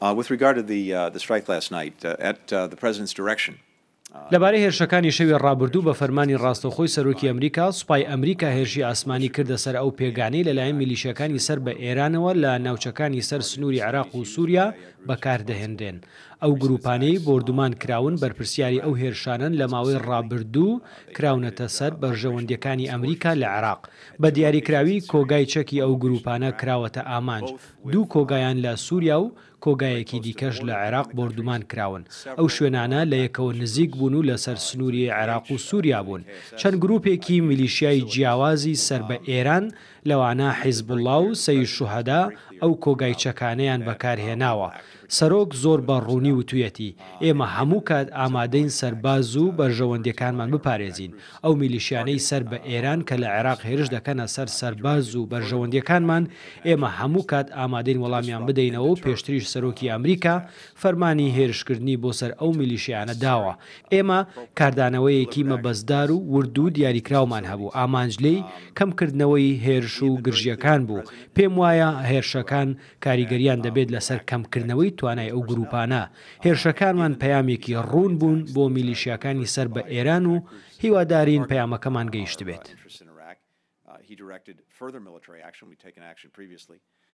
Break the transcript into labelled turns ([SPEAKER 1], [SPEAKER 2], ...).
[SPEAKER 1] Uh, with regard to the, uh, the strike last night, uh, at the president's direction, لەبارەی هێرشەکانی شەوی ڕابردوو بە فەرمانی ڕاستەخۆی سەرۆکی ئەمریکا سوپای ئەمریکا هێرشی ئاسمانی کردە سەر ئەو پێگانەی لەلایەن میلیشەکانی سەر بە ئێرانەوە لە ناوچەکانی سەر سنووری عراق و سووریا بەکاردەهێنرێن ئەو گروپانەی بردومان کراون بەرپرسیاری ئەو هێرشانن لە ماوەی ڕابردوو کراونەتە سەر بەرژەوەندەکانی ئەمریکا لە عراق بە دیاریکراوی کۆگای چەکی ئەو گروپانە کراوەتە ئامانج دوو کۆگایان لە سووریا و کۆگایەکی دیکەش لە عێراق بردومان کراون ئەو شوێنانە لە یەکەوە نزیک بوون و لەسەر سنووری عێراق و سووریا بوون چەند گرروپێکی میلیشیای جیاوازی سەر بە ئێران لەوانە حیزبڵاو و سەی شوهدا ئەو کۆگایچەکانیان بەکارهێناوە. سەرۆک زۆر بە ڕوونی و تویەتی ئێمە هەموو کات ئامادەین سەرباز و بەرژەوەندەکانمان بپارێزین ئەو میلیشیانەی سەر بە ئێران کە لە عێراق هێرش دەکەنە سەر سەرباز و بەرژەوەندەکانمان ئێمە هەموو کات ئامادەین وەڵامیان بدەینەوە و پێشتریش سەرۆکی ئەمریکا فەرمانی هێرشکردنی بۆ سەر ئەو میلیشیانە داوە ئێمە کاردانەوەیەکی مەبەزدار و وردو دیاریکراومان هەبوو ئامانجلەی کەمکردنەوەی هێرش هێرش و گرژیەکان بوو پێم وایە هێرشەکان کاریگەریان دەبێت لەسەر کەمکردنەوەی توانای ئەو گروپانە هێرشەکانمان پەیامێکی ڕوون بوون بۆ میلیشیەکانی سەر بە ئێران و هیوادارین پەیامەکەمان گەیشت بێت. He directed further military action. We've taken action previously.